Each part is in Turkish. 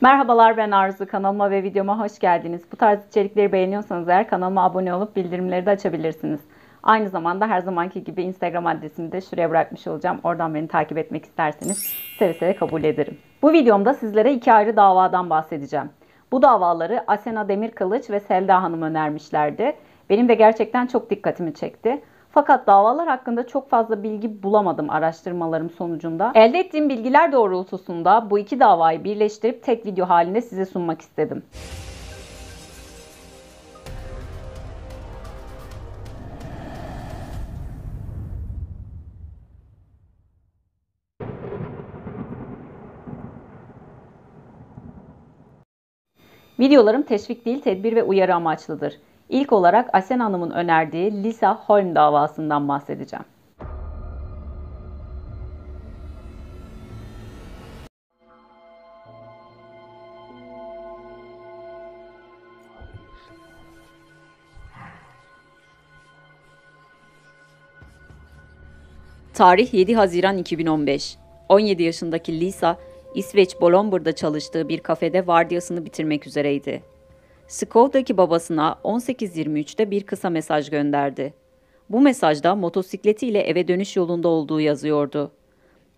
Merhabalar ben Arzu. Kanalıma ve videoma hoş geldiniz. Bu tarz içerikleri beğeniyorsanız eğer kanalıma abone olup bildirimleri de açabilirsiniz. Aynı zamanda her zamanki gibi Instagram adresimi de şuraya bırakmış olacağım. Oradan beni takip etmek isterseniz seve seve kabul ederim. Bu videomda sizlere iki ayrı davadan bahsedeceğim. Bu davaları Asena Demir Kılıç ve Selda Hanım önermişlerdi. Benim de gerçekten çok dikkatimi çekti. Fakat davalar hakkında çok fazla bilgi bulamadım araştırmalarım sonucunda. Elde ettiğim bilgiler doğrultusunda bu iki davayı birleştirip tek video halinde size sunmak istedim. Videolarım teşvik değil, tedbir ve uyarı amaçlıdır. İlk olarak Asen Hanım'ın önerdiği Lisa Holm davasından bahsedeceğim. Tarih 7 Haziran 2015. 17 yaşındaki Lisa, İsveç Bolomber'da çalıştığı bir kafede vardiyasını bitirmek üzereydi. Skovda'ki babasına 18.23'te bir kısa mesaj gönderdi. Bu mesajda motosikletiyle eve dönüş yolunda olduğu yazıyordu.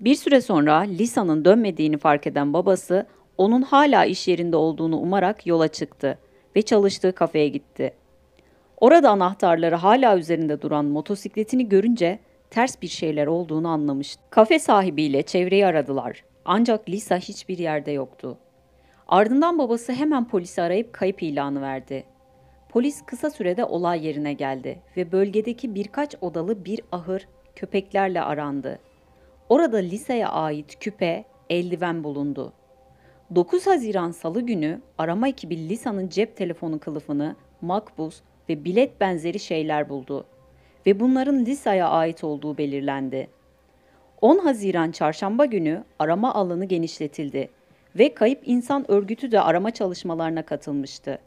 Bir süre sonra Lisa'nın dönmediğini fark eden babası onun hala iş yerinde olduğunu umarak yola çıktı ve çalıştığı kafeye gitti. Orada anahtarları hala üzerinde duran motosikletini görünce ters bir şeyler olduğunu anlamıştı. Kafe sahibiyle çevreyi aradılar ancak Lisa hiçbir yerde yoktu. Ardından babası hemen polisi arayıp kayıp ilanı verdi. Polis kısa sürede olay yerine geldi ve bölgedeki birkaç odalı bir ahır köpeklerle arandı. Orada liseye ait küpe, eldiven bulundu. 9 Haziran Salı günü arama ekibi Lisa'nın cep telefonu kılıfını, makbuz ve bilet benzeri şeyler buldu ve bunların Lisa'ya ait olduğu belirlendi. 10 Haziran Çarşamba günü arama alanı genişletildi ve Kayıp İnsan Örgütü de arama çalışmalarına katılmıştı.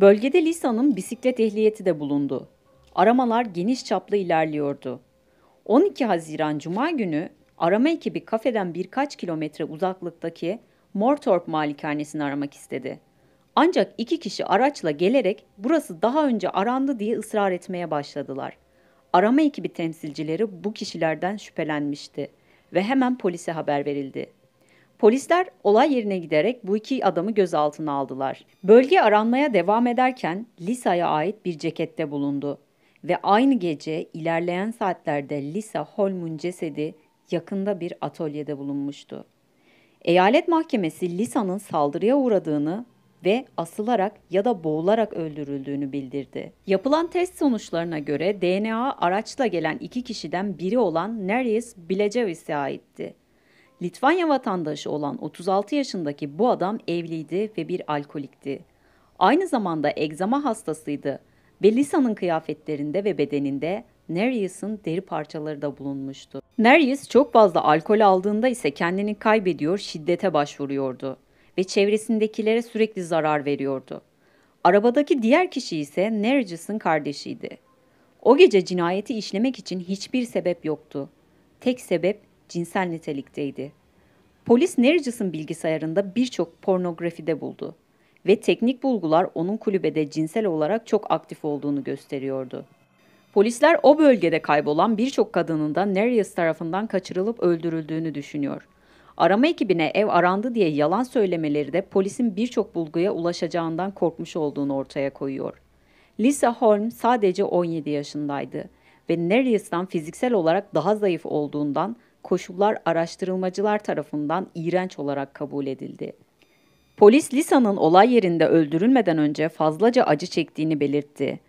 Bölgede Lisa'nın bisiklet ehliyeti de bulundu. Aramalar geniş çaplı ilerliyordu. 12 Haziran Cuma günü arama ekibi kafeden birkaç kilometre uzaklıktaki Mortorp malikanesini aramak istedi. Ancak iki kişi araçla gelerek burası daha önce arandı diye ısrar etmeye başladılar. Arama ekibi temsilcileri bu kişilerden şüphelenmişti ve hemen polise haber verildi. Polisler olay yerine giderek bu iki adamı gözaltına aldılar. Bölge aranmaya devam ederken Lisa'ya ait bir cekette bulundu ve aynı gece ilerleyen saatlerde Lisa Holm'un cesedi yakında bir atölyede bulunmuştu. Eyalet mahkemesi Lisa'nın saldırıya uğradığını ve asılarak ya da boğularak öldürüldüğünü bildirdi. Yapılan test sonuçlarına göre DNA araçla gelen iki kişiden biri olan Nerys Bilejavis'e aitti. Litvanya vatandaşı olan 36 yaşındaki bu adam evliydi ve bir alkolikti. Aynı zamanda egzama hastasıydı ve Lisa'nın kıyafetlerinde ve bedeninde Nereus'un deri parçaları da bulunmuştu. Nereus çok fazla alkol aldığında ise kendini kaybediyor, şiddete başvuruyordu ve çevresindekilere sürekli zarar veriyordu. Arabadaki diğer kişi ise Nereus'un kardeşiydi. O gece cinayeti işlemek için hiçbir sebep yoktu. Tek sebep cinsel nitelikteydi. Polis Nergis'in bilgisayarında birçok pornografide buldu ve teknik bulgular onun kulübede cinsel olarak çok aktif olduğunu gösteriyordu. Polisler o bölgede kaybolan birçok kadının da Nergis tarafından kaçırılıp öldürüldüğünü düşünüyor. Arama ekibine ev arandı diye yalan söylemeleri de polisin birçok bulguya ulaşacağından korkmuş olduğunu ortaya koyuyor. Lisa Holm sadece 17 yaşındaydı ve Nergis'ten fiziksel olarak daha zayıf olduğundan koşullar araştırılmacılar tarafından iğrenç olarak kabul edildi. Polis Lisa'nın olay yerinde öldürülmeden önce fazlaca acı çektiğini belirtti.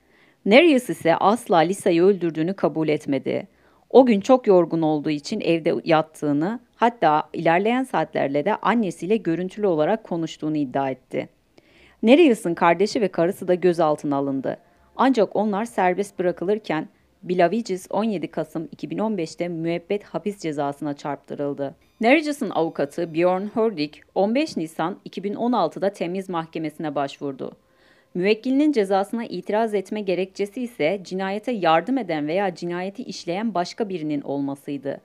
Nereus ise asla Lisa'yı öldürdüğünü kabul etmedi. O gün çok yorgun olduğu için evde yattığını, hatta ilerleyen saatlerle de annesiyle görüntülü olarak konuştuğunu iddia etti. Nereus'un kardeşi ve karısı da gözaltına alındı. Ancak onlar serbest bırakılırken Bilavicis 17 Kasım 2015'te müebbet hapis cezasına çarptırıldı. Narcis'in avukatı Bjorn Hurdik 15 Nisan 2016'da temiz mahkemesine başvurdu. Müvekkilinin cezasına itiraz etme gerekçesi ise cinayete yardım eden veya cinayeti işleyen başka birinin olmasıydı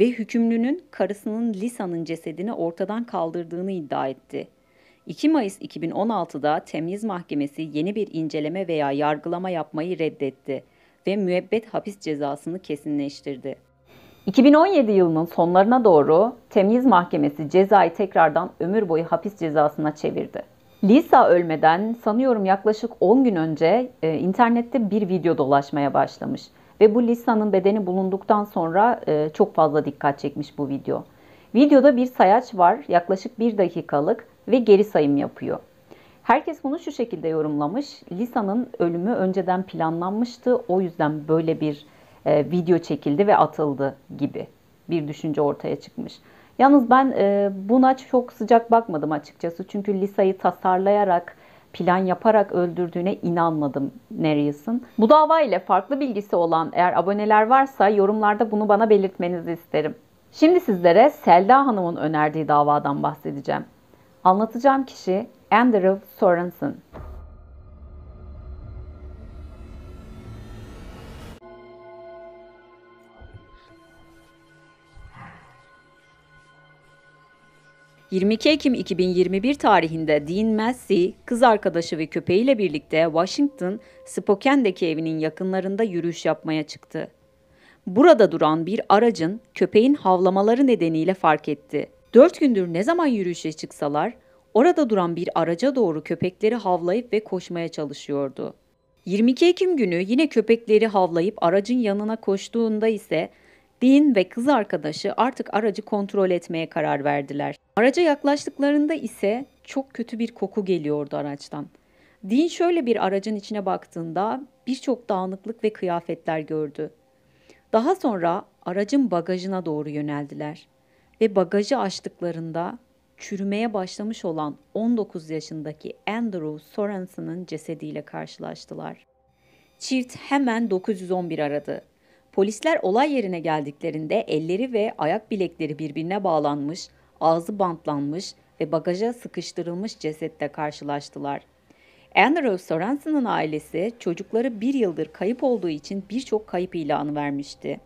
ve hükümlünün karısının Lisa'nın cesedini ortadan kaldırdığını iddia etti. 2 Mayıs 2016'da temiz Mahkemesi yeni bir inceleme veya yargılama yapmayı reddetti ve müebbet hapis cezasını kesinleştirdi. 2017 yılının sonlarına doğru temiz Mahkemesi cezayı tekrardan ömür boyu hapis cezasına çevirdi. Lisa ölmeden sanıyorum yaklaşık 10 gün önce e, internette bir video dolaşmaya başlamış ve bu Lisa'nın bedeni bulunduktan sonra e, çok fazla dikkat çekmiş bu video. Videoda bir sayaç var yaklaşık 1 dakikalık ve geri sayım yapıyor. Herkes bunu şu şekilde yorumlamış. Lisa'nın ölümü önceden planlanmıştı. O yüzden böyle bir e, video çekildi ve atıldı gibi bir düşünce ortaya çıkmış. Yalnız ben e, buna çok sıcak bakmadım açıkçası. Çünkü Lisa'yı tasarlayarak, plan yaparak öldürdüğüne inanmadım Nereus'ın. Bu dava ile farklı bilgisi olan eğer aboneler varsa yorumlarda bunu bana belirtmenizi isterim. Şimdi sizlere Selda Hanım'ın önerdiği davadan bahsedeceğim. Anlatacağım kişi Andrew Sorensen ...22 Ekim 2021 tarihinde Dean Massey, kız arkadaşı ve köpeğiyle birlikte Washington, Spokane'deki evinin yakınlarında yürüyüş yapmaya çıktı. Burada duran bir aracın köpeğin havlamaları nedeniyle fark etti. Dört gündür ne zaman yürüyüşe çıksalar Orada duran bir araca doğru köpekleri havlayıp ve koşmaya çalışıyordu. 22 Ekim günü yine köpekleri havlayıp aracın yanına koştuğunda ise Dean ve kız arkadaşı artık aracı kontrol etmeye karar verdiler. Araca yaklaştıklarında ise çok kötü bir koku geliyordu araçtan. Dean şöyle bir aracın içine baktığında birçok dağınıklık ve kıyafetler gördü. Daha sonra aracın bagajına doğru yöneldiler ve bagajı açtıklarında çürümeye başlamış olan 19 yaşındaki Andrew Sorensen'ın cesediyle karşılaştılar. Çift hemen 911 aradı. Polisler olay yerine geldiklerinde elleri ve ayak bilekleri birbirine bağlanmış, ağzı bantlanmış ve bagaja sıkıştırılmış cesette karşılaştılar. Andrew Sorensen'ın ailesi çocukları bir yıldır kayıp olduğu için birçok kayıp ilanı vermişti.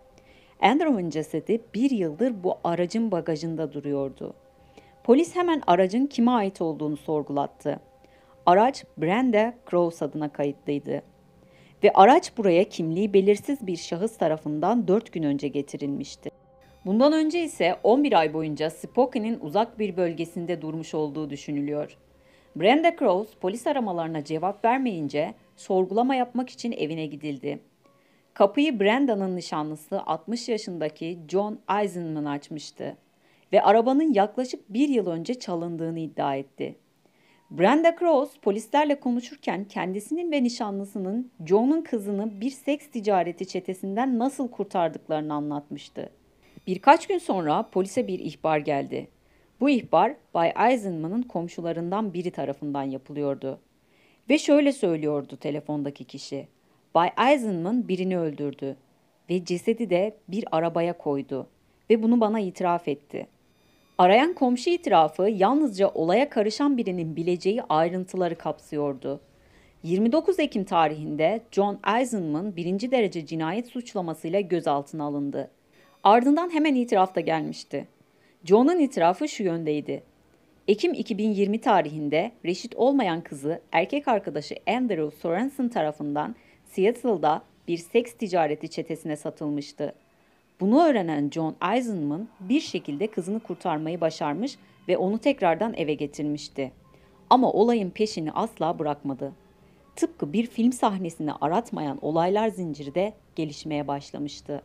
Andrew'un cesedi bir yıldır bu aracın bagajında duruyordu. Polis hemen aracın kime ait olduğunu sorgulattı. Araç Brenda Cross adına kayıtlıydı. Ve araç buraya kimliği belirsiz bir şahıs tarafından 4 gün önce getirilmişti. Bundan önce ise 11 ay boyunca Spokane'in uzak bir bölgesinde durmuş olduğu düşünülüyor. Brenda Cross polis aramalarına cevap vermeyince sorgulama yapmak için evine gidildi. Kapıyı Brenda'nın nişanlısı 60 yaşındaki John Eisenman açmıştı ve arabanın yaklaşık bir yıl önce çalındığını iddia etti. Brenda Cross polislerle konuşurken kendisinin ve nişanlısının John'un kızını bir seks ticareti çetesinden nasıl kurtardıklarını anlatmıştı. Birkaç gün sonra polise bir ihbar geldi. Bu ihbar Bay Eisenman'ın komşularından biri tarafından yapılıyordu. Ve şöyle söylüyordu telefondaki kişi. Bay Eisenman birini öldürdü ve cesedi de bir arabaya koydu ve bunu bana itiraf etti. Arayan komşu itirafı yalnızca olaya karışan birinin bileceği ayrıntıları kapsıyordu. 29 Ekim tarihinde John Eisenman birinci derece cinayet suçlamasıyla gözaltına alındı. Ardından hemen itirafta gelmişti. John'un itirafı şu yöndeydi. Ekim 2020 tarihinde reşit olmayan kızı erkek arkadaşı Andrew Sorensen tarafından Seattle'da bir seks ticareti çetesine satılmıştı. Bunu öğrenen John Eisenman bir şekilde kızını kurtarmayı başarmış ve onu tekrardan eve getirmişti. Ama olayın peşini asla bırakmadı. Tıpkı bir film sahnesini aratmayan olaylar zinciri de gelişmeye başlamıştı.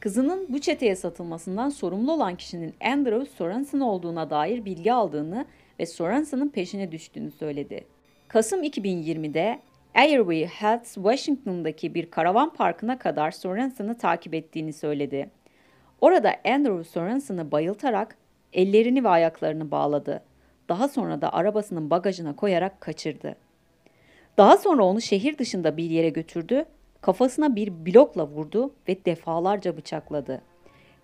Kızının bu çeteye satılmasından sorumlu olan kişinin Andrew Sorensen olduğuna dair bilgi aldığını ve Sorensen'ın peşine düştüğünü söyledi. Kasım 2020'de Airway Health Washington'daki bir karavan parkına kadar Sorensen'ı takip ettiğini söyledi. Orada Andrew Sorensen'ı bayıltarak ellerini ve ayaklarını bağladı. Daha sonra da arabasının bagajına koyarak kaçırdı. Daha sonra onu şehir dışında bir yere götürdü, kafasına bir blokla vurdu ve defalarca bıçakladı.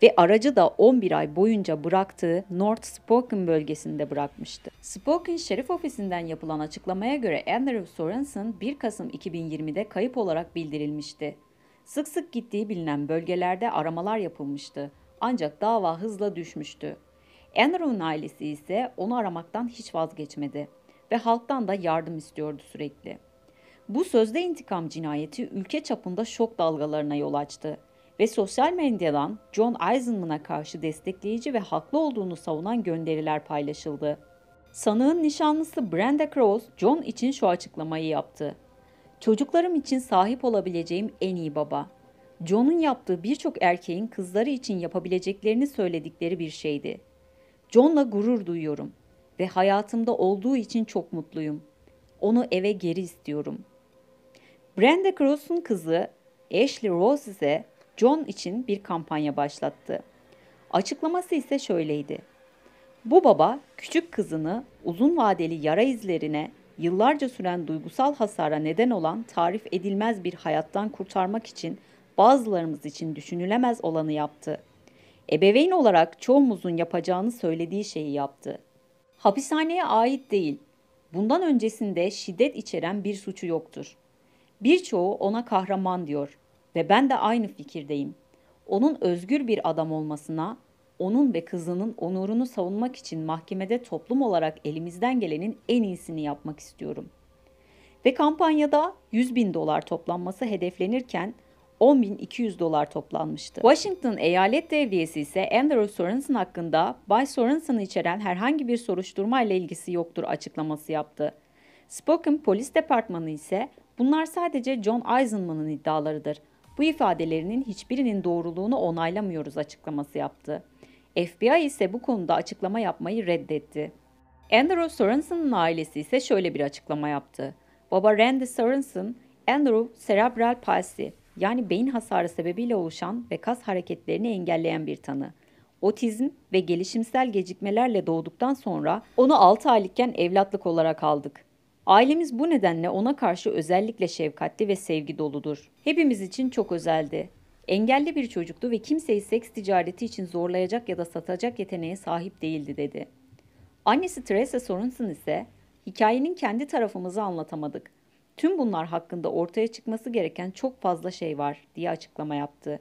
Ve aracı da 11 ay boyunca bıraktığı North Spokane bölgesinde bırakmıştı. Spokane Şerif Ofisi'nden yapılan açıklamaya göre Andrew Sorensen 1 Kasım 2020'de kayıp olarak bildirilmişti. Sık sık gittiği bilinen bölgelerde aramalar yapılmıştı ancak dava hızla düşmüştü. Enron ailesi ise onu aramaktan hiç vazgeçmedi ve halktan da yardım istiyordu sürekli. Bu sözde intikam cinayeti ülke çapında şok dalgalarına yol açtı ve sosyal medyadan John Eisenman'a karşı destekleyici ve haklı olduğunu savunan gönderiler paylaşıldı. Sanığın nişanlısı Brenda Cross, John için şu açıklamayı yaptı. Çocuklarım için sahip olabileceğim en iyi baba. John'un yaptığı birçok erkeğin kızları için yapabileceklerini söyledikleri bir şeydi. John'la gurur duyuyorum ve hayatımda olduğu için çok mutluyum. Onu eve geri istiyorum. Brenda Cross'un kızı Ashley Rose ise John için bir kampanya başlattı. Açıklaması ise şöyleydi. Bu baba küçük kızını uzun vadeli yara izlerine yıllarca süren duygusal hasara neden olan tarif edilmez bir hayattan kurtarmak için bazılarımız için düşünülemez olanı yaptı. Ebeveyn olarak çoğumuzun yapacağını söylediği şeyi yaptı. Hapishaneye ait değil. Bundan öncesinde şiddet içeren bir suçu yoktur. Birçoğu ona kahraman diyor ve ben de aynı fikirdeyim. Onun özgür bir adam olmasına onun ve kızının onurunu savunmak için mahkemede toplum olarak elimizden gelenin en iyisini yapmak istiyorum. Ve kampanyada 100 bin dolar toplanması hedeflenirken 10.200 dolar toplanmıştı. Washington Eyalet Devriyesi ise Andrew Sorensen hakkında Bay Sorensen'ı içeren herhangi bir soruşturma ile ilgisi yoktur açıklaması yaptı. Spokane Polis Departmanı ise bunlar sadece John Eisenman'ın iddialarıdır. Bu ifadelerinin hiçbirinin doğruluğunu onaylamıyoruz açıklaması yaptı. FBI ise bu konuda açıklama yapmayı reddetti. Andrew Sorenson'un ailesi ise şöyle bir açıklama yaptı. Baba Randy Sorenson, Andrew serebral palsi yani beyin hasarı sebebiyle oluşan ve kas hareketlerini engelleyen bir tanı. Otizm ve gelişimsel gecikmelerle doğduktan sonra onu 6 aylıkken evlatlık olarak aldık. Ailemiz bu nedenle ona karşı özellikle şefkatli ve sevgi doludur. Hepimiz için çok özeldi. Engelli bir çocuktu ve kimseyi seks ticareti için zorlayacak ya da satacak yeteneğe sahip değildi dedi. Annesi Teresa Sorensen ise hikayenin kendi tarafımızı anlatamadık. Tüm bunlar hakkında ortaya çıkması gereken çok fazla şey var diye açıklama yaptı.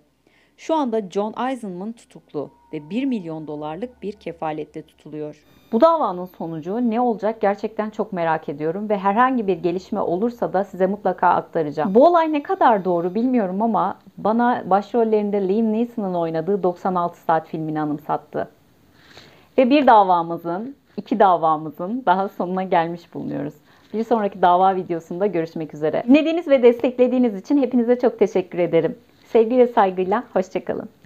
Şu anda John Eisenman tutuklu ve 1 milyon dolarlık bir kefalette tutuluyor. Bu davanın sonucu ne olacak gerçekten çok merak ediyorum ve herhangi bir gelişme olursa da size mutlaka aktaracağım. Bu olay ne kadar doğru bilmiyorum ama bana başrollerinde Liam Neeson'ın oynadığı 96 Saat filmini anımsattı. Ve bir davamızın, iki davamızın daha sonuna gelmiş bulunuyoruz. Bir sonraki dava videosunda görüşmek üzere. Dinlediğiniz ve desteklediğiniz için hepinize çok teşekkür ederim. Sevgi ve saygıyla, hoşçakalın.